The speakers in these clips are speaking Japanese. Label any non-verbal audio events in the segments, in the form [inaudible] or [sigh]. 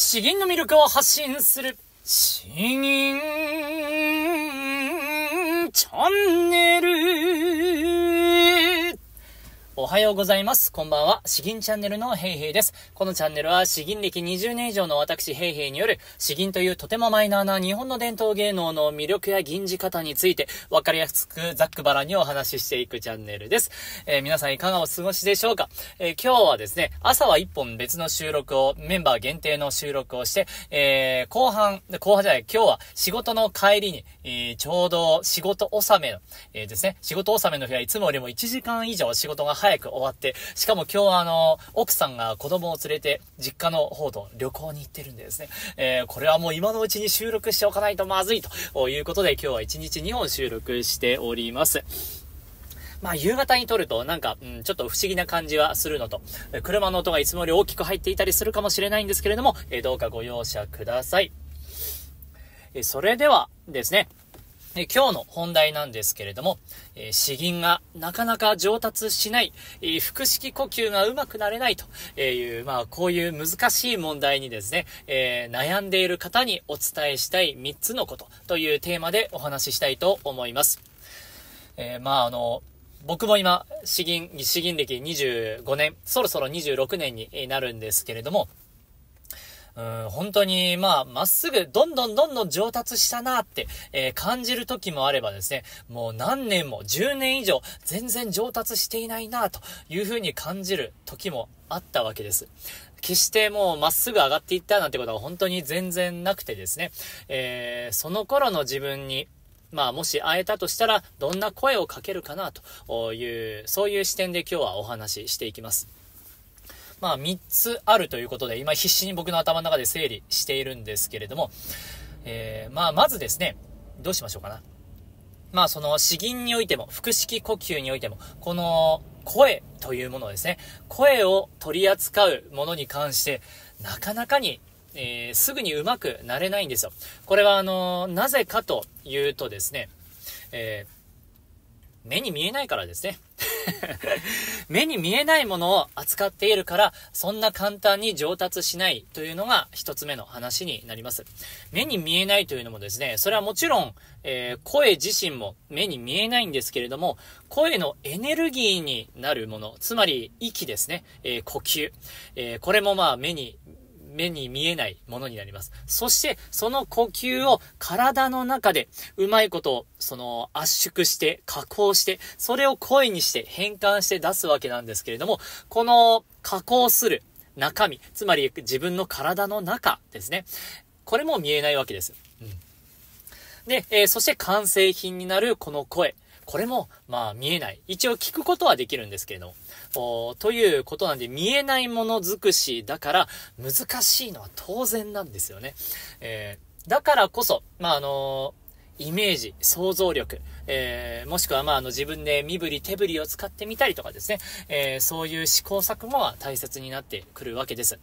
詩吟の魅力を発信する、詩吟チャンネル。おはようございます。こんばんは。詩吟チャンネルのヘイヘイです。このチャンネルは詩吟歴20年以上の私ヘイヘイによる詩吟というとてもマイナーな日本の伝統芸能の魅力や吟じ方についてわかりやすくざっくばらにお話ししていくチャンネルです。えー、皆さんいかがお過ごしでしょうか、えー、今日はですね、朝は1本別の収録を、メンバー限定の収録をして、えー、後半、後半じゃない、今日は仕事の帰りに、えー、ちょうど仕事納めの、えですね、仕事納めの日はいつもよりも1時間以上仕事が早早く終わって、しかも今日はあの、奥さんが子供を連れて、実家の方と旅行に行ってるんでですね、えー、これはもう今のうちに収録しておかないとまずいということで、今日は1日2本収録しております。まあ、夕方に撮ると、なんか、うん、ちょっと不思議な感じはするのと、車の音がいつもより大きく入っていたりするかもしれないんですけれども、えー、どうかご容赦ください。えー、それではですね、え今日の本題なんですけれども、え詩吟がなかなか上達しない、え腹式呼吸がうまくなれないという、まあ、こういう難しい問題にですね、えー、悩んでいる方にお伝えしたい3つのことというテーマでお話ししたいと思います。えー、まあ、あの、僕も今、詩吟、詩吟歴25年、そろそろ26年になるんですけれども、うん、本当に、まあ、まっすぐ、どんどんどんどん上達したなって、えー、感じる時もあればですね、もう何年も、10年以上、全然上達していないなというふうに感じる時もあったわけです。決してもうまっすぐ上がっていったなんてことは本当に全然なくてですね、えー、その頃の自分に、まあもし会えたとしたら、どんな声をかけるかなという、そういう視点で今日はお話ししていきます。まあ、3つあるということで、今必死に僕の頭の中で整理しているんですけれども、えー、まあ、まずですね、どうしましょうかな。まあ、その、詩吟においても、腹式呼吸においても、この、声というものですね。声を取り扱うものに関して、なかなかにえー、すぐにうまくなれないんですよ。これはあのー、なぜかというとですね、えー、目に見えないからですね。[laughs] 目に見えないものを扱っているから、そんな簡単に上達しないというのが一つ目の話になります。目に見えないというのもですね、それはもちろん、えー、声自身も目に見えないんですけれども、声のエネルギーになるもの、つまり息ですね、えー、呼吸、えー、これもまあ目に目に見えないものになります。そして、その呼吸を体の中でうまいことを、その圧縮して、加工して、それを声にして変換して出すわけなんですけれども、この加工する中身、つまり自分の体の中ですね。これも見えないわけです。うんで、えー、そして完成品になるこの声。これも、まあ見えない。一応聞くことはできるんですけれども。ということなんで、見えないものづくしだから、難しいのは当然なんですよね。えー、だからこそ、まああのーイメージ、想像力、えー、もしくはまあ、あの自分で身振り手振りを使ってみたりとかですね、えー、そういう試行錯誤は大切になってくるわけです。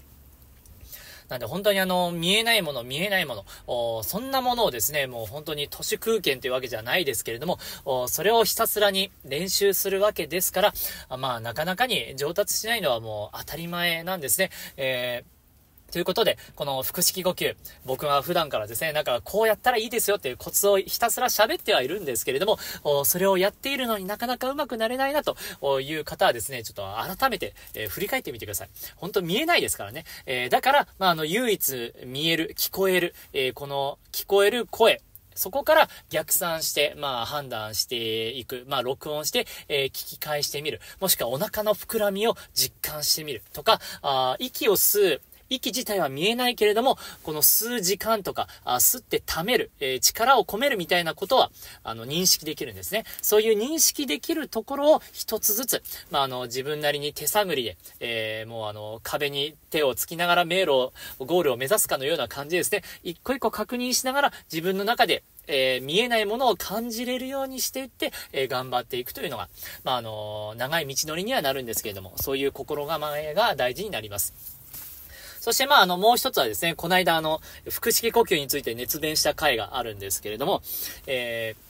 なんで本当にあの、見えないもの、見えないもの、そんなものをですね、もう本当に都市空間というわけじゃないですけれども、それをひたすらに練習するわけですから、まあなかなかに上達しないのはもう当たり前なんですね。えーということで、この腹式呼吸、僕は普段からですね、なんかこうやったらいいですよっていうコツをひたすら喋ってはいるんですけれども、それをやっているのになかなかうまくなれないなという方はですね、ちょっと改めて、えー、振り返ってみてください。本当見えないですからね。えー、だから、まあ、あの、唯一見える、聞こえる、えー、この聞こえる声、そこから逆算して、まあ判断していく。まあ録音して、えー、聞き返してみる。もしくはお腹の膨らみを実感してみる。とか、あ息を吸う、息自体は見えないけれども、この吸う時間とか、あ吸って溜める、えー、力を込めるみたいなことは、あの、認識できるんですね。そういう認識できるところを一つずつ、まあ、あの、自分なりに手探りで、えー、もうあの、壁に手をつきながら迷路を、ゴールを目指すかのような感じですね。一個一個確認しながら、自分の中で、えー、見えないものを感じれるようにしていって、えー、頑張っていくというのが、まあ、あの長い道のりにはなるんですけれども、そういう心構えが大事になります。そしてまあ、あの、もう一つはですね、この間あの、腹式呼吸について熱弁した回があるんですけれども、えー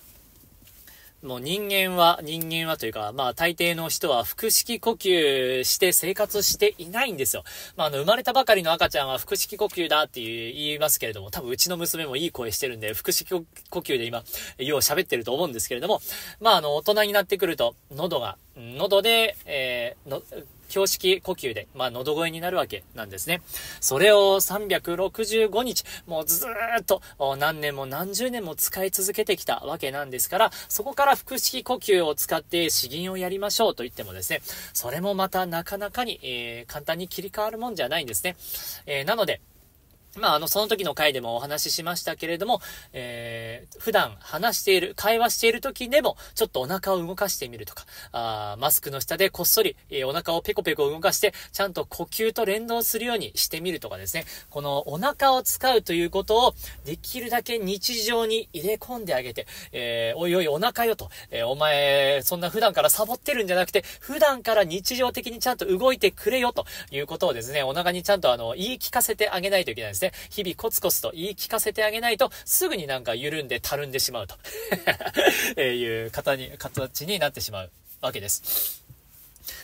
もう人間は、人間はというか、まあ大抵の人は腹式呼吸して生活していないんですよ。まああの生まれたばかりの赤ちゃんは腹式呼吸だって言いますけれども、多分うちの娘もいい声してるんで、腹式呼吸で今、よう喋ってると思うんですけれども、まああの大人になってくると、喉が、喉で、えー、胸式呼吸で、まあ、喉声になるわけなんですね。それを365日、もうずーっと、何年も何十年も使い続けてきたわけなんですから、そこから腹式呼吸を使って詩吟をやりましょうと言ってもですね、それもまたなかなかに、えー、簡単に切り替わるもんじゃないんですね。えー、なので、まあ、あの、その時の回でもお話ししましたけれども、えー、普段話している、会話している時でも、ちょっとお腹を動かしてみるとか、あマスクの下でこっそり、えー、お腹をペコペコ動かして、ちゃんと呼吸と連動するようにしてみるとかですね、このお腹を使うということを、できるだけ日常に入れ込んであげて、えー、おいおいお腹よと、えー、お前、そんな普段からサボってるんじゃなくて、普段から日常的にちゃんと動いてくれよということをですね、お腹にちゃんとあの、言い聞かせてあげないといけないですね。ね、日々コツコツと言い聞かせてあげないと、すぐになんか緩んでたるんでしまうと [laughs] えいう方に、形になってしまうわけです。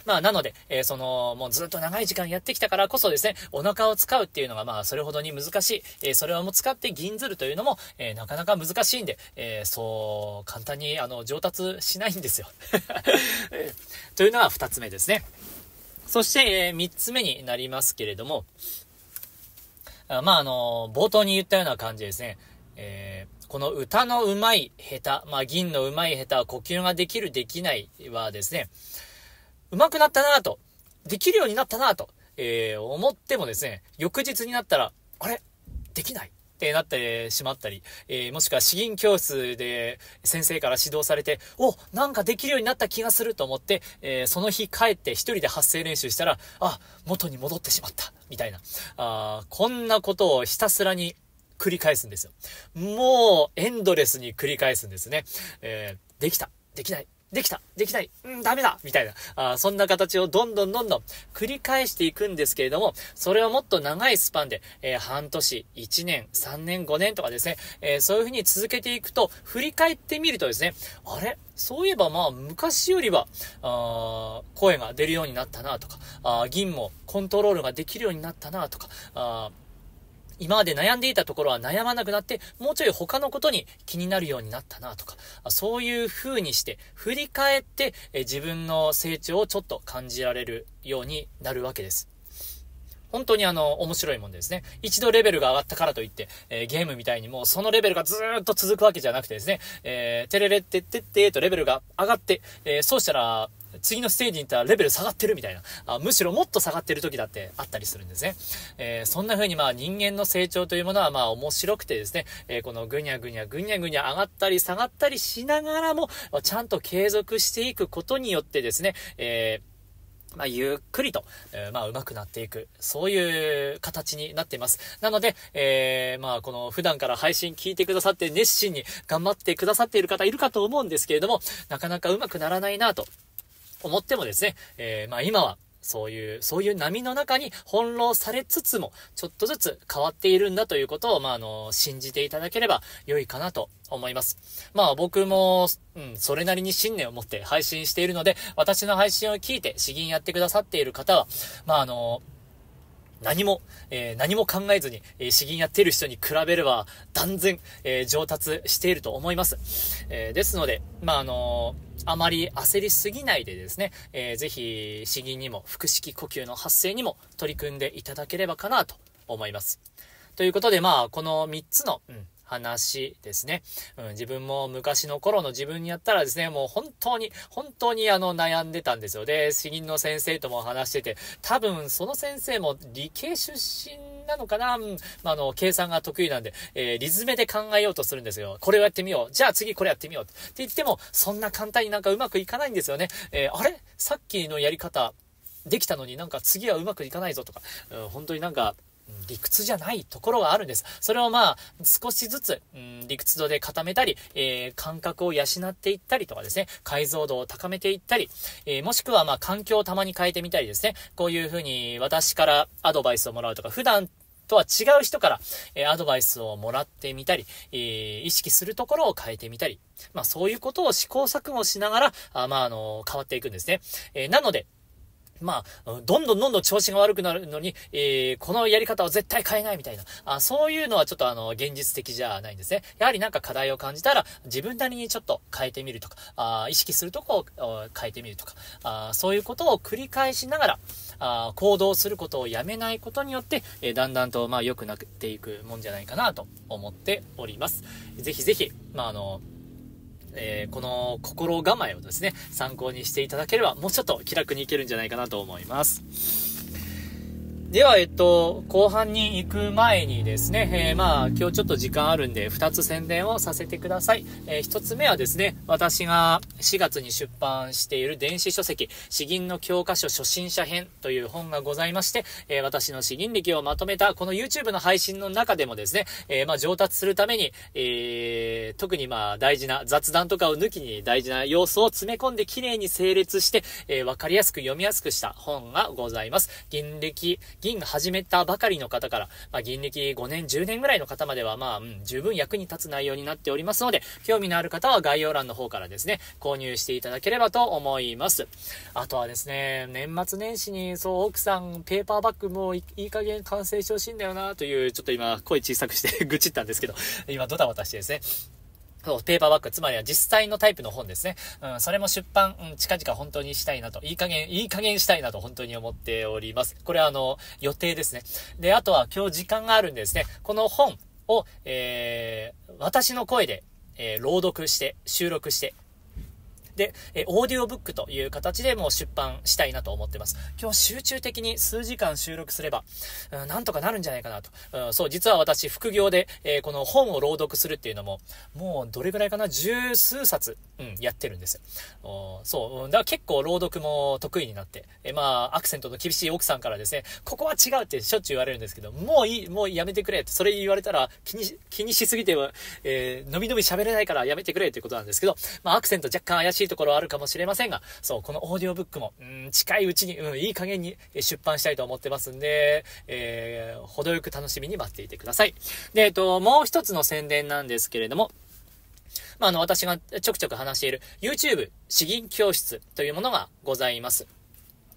まあ、なので、えー、その、もうずっと長い時間やってきたからこそですね、お腹を使うっていうのが、まあ、それほどに難しい。えー、それはもう使って銀ずるというのも、えー、なかなか難しいんで、えそう、簡単に、あの、上達しないんですよ。[laughs] えー、というのは2つ目ですね。そして、え3つ目になりますけれども、まあ、あの、冒頭に言ったような感じですね。えー、この歌のうまい下手、まあ、銀のうまい下手は呼吸ができるできないはですね、うまくなったなと、できるようになったなと、えー、思ってもですね、翌日になったら、あれできないえなってしまったり、えもしくは詩吟教室で先生から指導されて、お、なんかできるようになった気がすると思って、えその日帰って一人で発声練習したら、あ、元に戻ってしまった、みたいな。あこんなことをひたすらに繰り返すんですよ。もう、エンドレスに繰り返すんですね。えー、できた。できない。できたできないうんダメだみたいなあ、そんな形をどんどんどんどん繰り返していくんですけれども、それをもっと長いスパンで、えー、半年、1年、3年、5年とかですね、えー、そういうふうに続けていくと、振り返ってみるとですね、あれそういえばまあ昔よりは、あ声が出るようになったなとか、あ銀もコントロールができるようになったなとか、あ今まで悩んでいたところは悩まなくなって、もうちょい他のことに気になるようになったなとか、そういう風にして、振り返って、え自分の成長をちょっと感じられるようになるわけです。本当にあの、面白いもんですね。一度レベルが上がったからといって、えー、ゲームみたいにもうそのレベルがずーっと続くわけじゃなくてですね、えー、テレレってってってとレベルが上がって、えー、そうしたら次のステージに行ったらレベル下がってるみたいな、あむしろもっと下がってる時だってあったりするんですね。えー、そんな風にまあ人間の成長というものはまあ面白くてですね、えー、このぐにゃぐにゃぐにゃぐにゃ上がったり下がったりしながらも、ちゃんと継続していくことによってですね、えーまあ、ゆっくりと、えー、まあ、上手くなっていく。そういう形になっています。なので、えー、まあ、この普段から配信聞いてくださって熱心に頑張ってくださっている方いるかと思うんですけれども、なかなか上手くならないなと。思ってもですね、えー、まあ今は、そういう、そういう波の中に翻弄されつつも、ちょっとずつ変わっているんだということを、まあ、あの、信じていただければ良いかなと思います。まあ、僕も、うん、それなりに信念を持って配信しているので、私の配信を聞いて、詩吟やってくださっている方は、まあ、あの、何も、えー、何も考えずに、えー、詩吟やっている人に比べれば、断然、えー、上達していると思います。えですので、まあ、あのあまり焦りすぎないでですね、えー、ぜひ、詩吟にも、腹式呼吸の発生にも取り組んでいただければかなと思います。ということで、まあ、この3つの、うん、話ですね。うん、自分も昔の頃の自分にやったらですね、もう本当に、本当にあの悩んでたんですよ。で、詩吟の先生とも話してて、多分その先生も理系出身なのかな、うん、まあ、の、計算が得意なんで、えー、リズムで考えようとするんですよ。これをやってみよう。じゃあ次これやってみよう。って言っても、そんな簡単になんかうまくいかないんですよね。えー、あれさっきのやり方、できたのになんか次はうまくいかないぞとか、うん、本当になんか、理屈じゃないところがあるんです。それをまあ、少しずつ、うん、理屈度で固めたり、えー、感覚を養っていったりとかですね、解像度を高めていったり、えー、もしくはまあ、環境をたまに変えてみたりですね、こういうふうに私からアドバイスをもらうとか、普段とは違う人から、えアドバイスをもらってみたり、え意識するところを変えてみたり、まあそういうことを試行錯誤しながら、あまああの変わっていくんですね。えなので、まあ、どんどんどんどん調子が悪くなるのに、えー、このやり方は絶対変えないみたいな、あそういうのはちょっとあの、現実的じゃないんですね。やはりなんか課題を感じたら、自分なりにちょっと変えてみるとか、あ意識するとこを変えてみるとか、あそういうことを繰り返しながら、あ行動することをやめないことによって、えー、だんだんと、まあ、良くなっていくもんじゃないかなと思っております。ぜひぜひ、まあ、あの、えー、この心構えをですね、参考にしていただければ、もうちょっと気楽にいけるんじゃないかなと思います。では、えっと、後半に行く前にですね、えー、まあ、今日ちょっと時間あるんで、二つ宣伝をさせてください。えー、つ目はですね、私が4月に出版している電子書籍、詩吟の教科書初心者編という本がございまして、えー、私の詩吟歴をまとめた、この YouTube の配信の中でもですね、えまあ、上達するために、え特にまあ、大事な雑談とかを抜きに大事な要素を詰め込んで綺麗に整列して、えー、わかりやすく読みやすくした本がございます。銀歴、銀が始めたばかりの方から、まあ、銀歴5年、10年ぐらいの方までは、まあ、うん、十分役に立つ内容になっておりますので、興味のある方は概要欄の方からですね、購入していただければと思います。あとはですね、年末年始に、そう、奥さん、ペーパーバッグもいい加減完成してほしいんだよな、という、ちょっと今、声小さくして [laughs] 愚痴ったんですけど、今、ドタバタしてですね、そう、ペーパーバッグ、つまりは実際のタイプの本ですね。うん、それも出版、うん、近々本当にしたいなと、いい加減、いい加減したいなと本当に思っております。これはあの、予定ですね。で、あとは今日時間があるんでですね、この本を、えー、私の声で、えー、朗読して、収録して、で、えオーディオブックという形でもう出版したいなと思ってます。今日集中的に数時間収録すれば、うん、なんとかなるんじゃないかなと。うん、そう、実は私、副業で、えー、この本を朗読するっていうのも、もうどれぐらいかな、十数冊、うん、やってるんですよ。そう、だから結構朗読も得意になって、えー、まあ、アクセントの厳しい奥さんからですね、ここは違うってしょっちゅう言われるんですけど、もういい、もうやめてくれって、それ言われたら気に、気にしすぎては、えー、のびのび喋れないからやめてくれっていうことなんですけど、まあ、アクセント若干怪しいしいところはあるかもしれませんが、そう、このオーディオブックも、うん、近いうちに、うん、いい加減に出版したいと思ってますんで、えー、程よく楽しみに待っていてください。で、えっと、もう一つの宣伝なんですけれども、まあ、あの、私がちょくちょく話している YouTube 詩吟教室というものがございます。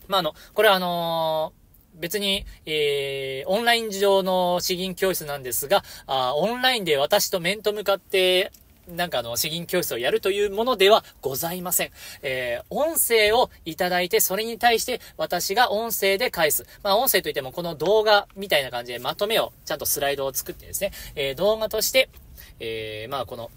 まあ、あの、これはあのー別に、えー、オンライン上の詩吟教室なんですが、あオンラインで私と面と向かってなんかあの、詩吟教室をやるというものではございません。えー、音声をいただいて、それに対して私が音声で返す。まあ、音声といってもこの動画みたいな感じでまとめを、ちゃんとスライドを作ってですね、えー、動画として、えー、まあ、この、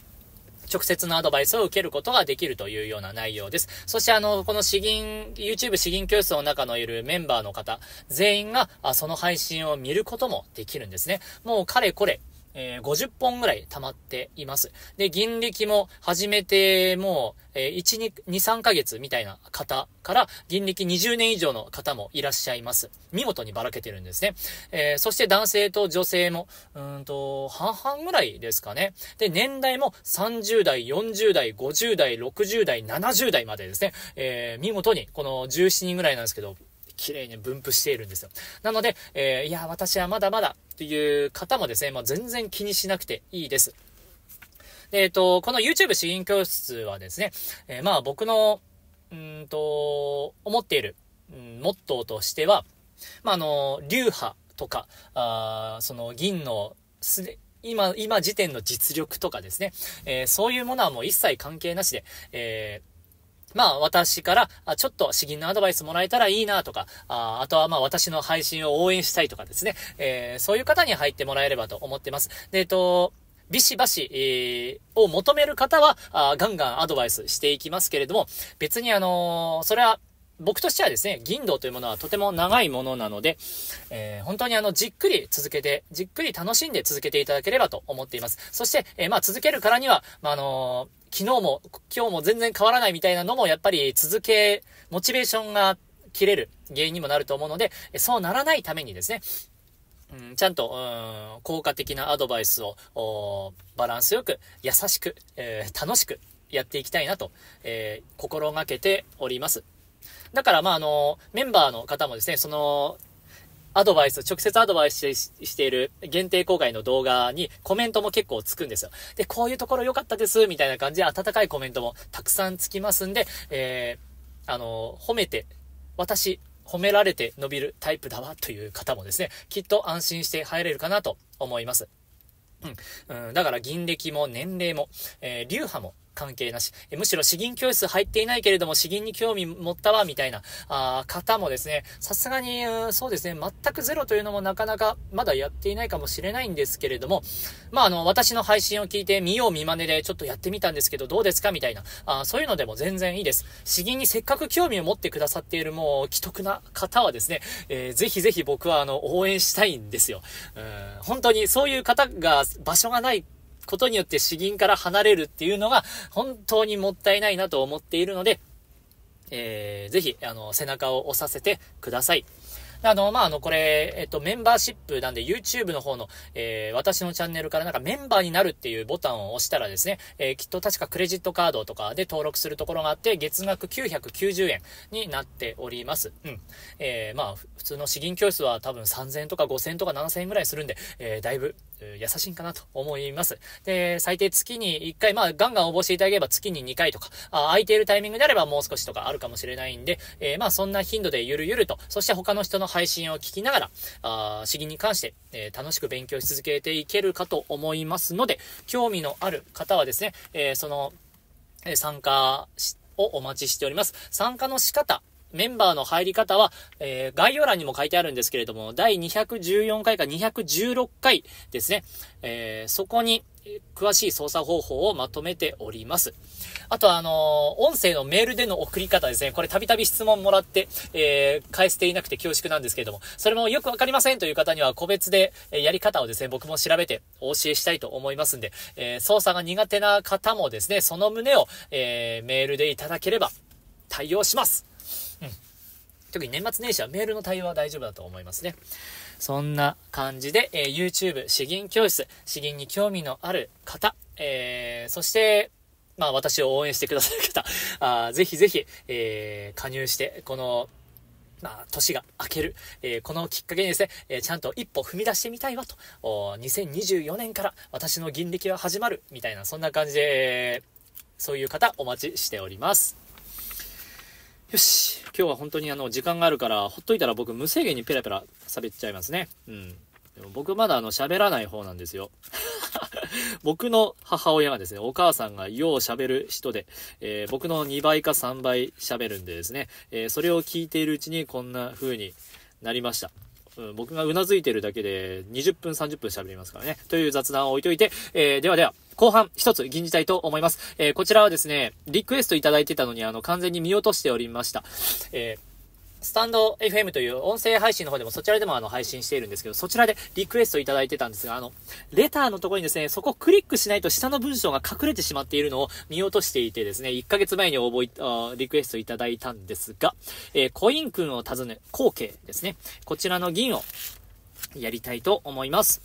直接のアドバイスを受けることができるというような内容です。そしてあの、この詩吟、YouTube 詩吟教室の中のいるメンバーの方、全員があその配信を見ることもできるんですね。もうかれこれ、えー、50本ぐらい溜まっています。で、銀力も始めてもう、えー、1、2、2 3ヶ月みたいな方から、銀力20年以上の方もいらっしゃいます。見事にばらけてるんですね。えー、そして男性と女性も、うんと、半々ぐらいですかね。で、年代も30代、40代、50代、60代、70代までですね。えー、見事に、この17人ぐらいなんですけど、綺麗に分布しているんですよ。なので、えー、いや、私はまだまだという方もですね、まあ、全然気にしなくていいです。で、えっ、ー、と、この YouTube 資吟教室はですね、えー、まあ僕の、うんと、思っている、うん、モットーとしては、まあ、あの、流派とか、あその銀のすで、今、今時点の実力とかですね、えー、そういうものはもう一切関係なしで、えーまあ私から、ちょっと詩吟のアドバイスもらえたらいいなとか、ああとはまあ私の配信を応援したいとかですね、えー、そういう方に入ってもらえればと思ってます。で、えっと、ビシバシ、えー、を求める方はあ、ガンガンアドバイスしていきますけれども、別にあのー、それは、僕としてはですね、銀道というものはとても長いものなので、えー、本当にあの、じっくり続けて、じっくり楽しんで続けていただければと思っています。そして、えー、まあ、続けるからには、まあ、あのー、昨日も、今日も全然変わらないみたいなのも、やっぱり続け、モチベーションが切れる原因にもなると思うので、そうならないためにですね、うん、ちゃんと、うん、効果的なアドバイスを、バランスよく、優しく、えー、楽しくやっていきたいなと、えー、心がけております。だから、まあ、あの、メンバーの方もですね、その、アドバイス、直接アドバイスしている限定公開の動画にコメントも結構つくんですよ。で、こういうところ良かったです、みたいな感じで温かいコメントもたくさんつきますんで、えー、あの、褒めて、私、褒められて伸びるタイプだわという方もですね、きっと安心して入れるかなと思います。うん、うん、だから銀歴も年齢も、えー、流派も関係なし。えむしろ詩吟教室入っていないけれども詩吟に興味持ったわ、みたいな、あ方もですね、さすがに、そうですね、全くゼロというのもなかなかまだやっていないかもしれないんですけれども、まあ、あの、私の配信を聞いて見よう見まねでちょっとやってみたんですけど、どうですかみたいな、あそういうのでも全然いいです。詩吟にせっかく興味を持ってくださっているもう既得な方はですね、えー、ぜひぜひ僕はあの、応援したいんですよ。うん、本当にそういう方が場所がないことによって詩吟から離れるっていうのが本当にもったいないなと思っているので、えー、ぜひ、あの、背中を押させてください。あの、まあ、あの、これ、えっと、メンバーシップなんで、YouTube の方の、えー、私のチャンネルからなんかメンバーになるっていうボタンを押したらですね、えー、きっと確かクレジットカードとかで登録するところがあって、月額990円になっております。うん。えー、まあ、普通の資金教室は多分3000円とか5000円とか7000円ぐらいするんで、えだいぶ優しいんかなと思います。で、最低月に1回、まあ、ガンガン応募していただければ月に2回とか、あ空いているタイミングであればもう少しとかあるかもしれないんで、えー、まあ、そんな頻度でゆるゆると、そして他の人の配信を聞きながら、あ詩義に関して、えー、楽しく勉強し続けていけるかと思いますので、興味のある方はですね、えー、その、え参加しをお待ちしております。参加の仕方、メンバーの入り方は、えー、概要欄にも書いてあるんですけれども、第214回か216回ですね。えー、そこに、詳しい操作方法をまとめております。あとは、あのー、音声のメールでの送り方ですね。これたびたび質問もらって、えー、返していなくて恐縮なんですけれども、それもよくわかりませんという方には個別で、えやり方をですね、僕も調べてお教えしたいと思いますんで、えー、操作が苦手な方もですね、その旨を、えメールでいただければ対応します。特に年末年始はメールの対応は大丈夫だと思いますね。そんな感じで、えー、YouTube 詩吟教室、詩吟に興味のある方、えー、そして、まあ私を応援してくださる方、あぜひぜひ、えー、加入して、この、まあ、年が明ける、えー、このきっかけにですね、えー、ちゃんと一歩踏み出してみたいわと、お2024年から私の銀歴は始まる、みたいな、そんな感じで、そういう方お待ちしております。よし。今日は本当にあの、時間があるから、ほっといたら僕無制限にペラペラ喋っちゃいますね。うん。でも僕まだあの、喋らない方なんですよ。[laughs] 僕の母親がですね、お母さんがよう喋る人で、えー、僕の2倍か3倍喋るんでですね、えー、それを聞いているうちにこんな風になりました。うん、僕がうなずいてるだけで20分30分喋りますからね。という雑談を置いといて、えー、ではでは、後半一つ吟じたいと思います。えー、こちらはですね、リクエストいただいてたのに、あの、完全に見落としておりました。えースタンド FM という音声配信の方でもそちらでもあの配信しているんですけど、そちらでリクエストいただいてたんですが、あの、レターのところにですね、そこをクリックしないと下の文章が隠れてしまっているのを見落としていてですね、1ヶ月前に応募リクエストいただいたんですが、えー、コイン君を訪ね、後継ですね。こちらの銀をやりたいと思います。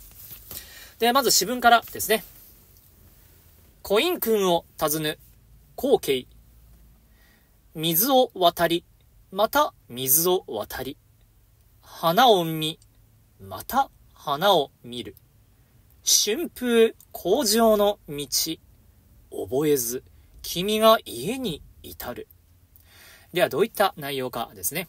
で、まず私文からですね。コイン君を訪ね、後継水を渡り、また水を渡り、花を見、また花を見る。春風向上の道、覚えず、君が家に至る。ではどういった内容かですね。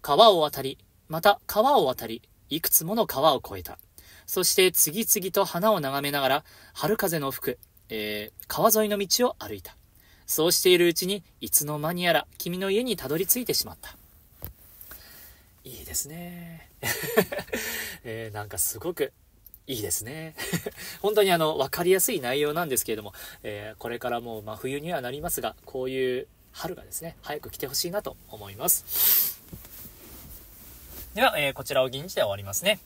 川を渡り、また川を渡り、いくつもの川を越えた。そして次々と花を眺めながら、春風の吹く、えー、川沿いの道を歩いた。そうしているうちに、いつの間にやら君の家にたどり着いてしまった。いいですね。[laughs] えー、なんかすごくいいですね。[laughs] 本当にあの、わかりやすい内容なんですけれども、えー、これからもう真冬にはなりますが、こういう春がですね、早く来てほしいなと思います。では、えー、こちらを銀じで終わりますね。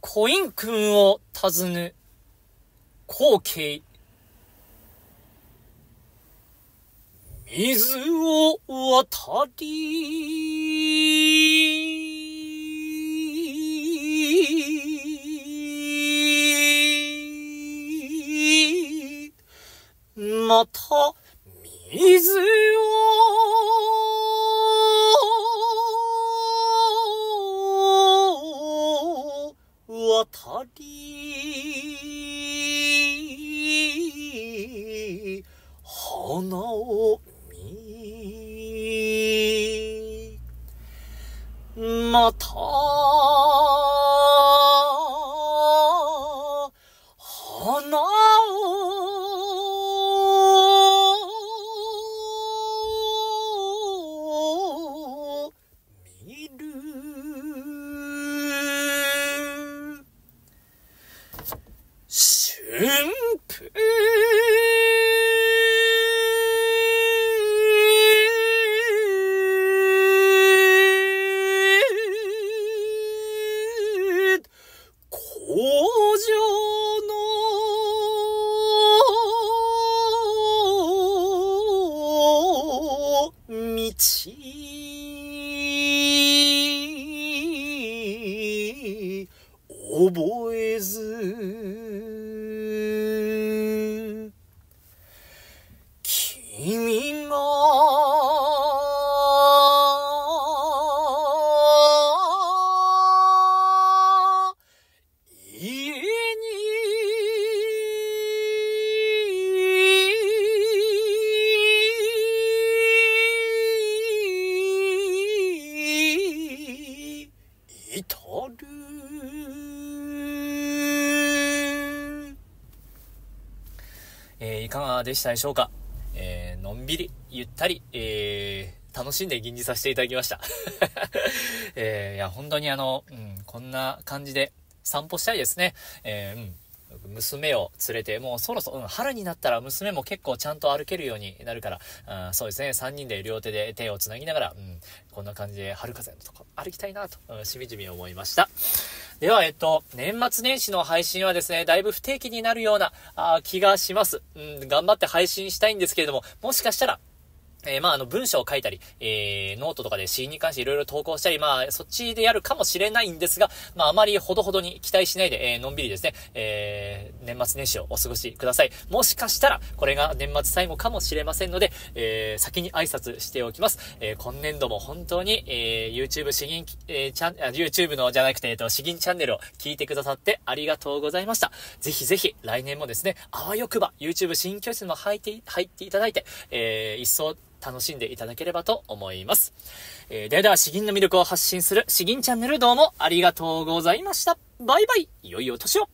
コイン君を尋ぬ光景。水を渡り、また水を渡りいかがでしたでしょうかえー、のんびり、ゆったり、えー、楽しんで吟じさせていただきました。[laughs] えー、いや、本当にあの、うん、こんな感じで散歩したいですね。えー、うん。娘を連れて、もうそろそろ、うん、春になったら娘も結構ちゃんと歩けるようになるから、あそうですね、3人で両手で手をつなぎながら、うん、こんな感じで春風のとこ歩きたいなと、うん、しみじみ思いました。では、えっと、年末年始の配信はですね、だいぶ不定期になるようなあ気がします。うん、頑張って配信したいんですけれども、もしかしたら、えー、まあ、あの、文章を書いたり、えー、ノートとかでーンに関していろいろ投稿したり、まあ、そっちでやるかもしれないんですが、まあ、あまりほどほどに期待しないで、えー、のんびりですね、えー、年末年始をお過ごしください。もしかしたら、これが年末最後かもしれませんので、えー、先に挨拶しておきます。えー、今年度も本当に、えー、YouTube 死因、えー、チャン、YouTube のじゃなくて、えっ、ー、と、詩吟チャンネルを聞いてくださってありがとうございました。ぜひぜひ、来年もですね、あわよくば、YouTube 死教室も入って、入っていただいて、えー、一層、楽しんでいただければと思います。えー、ではでは、詩吟の魅力を発信する詩吟チャンネルどうもありがとうございました。バイバイ、良いお年を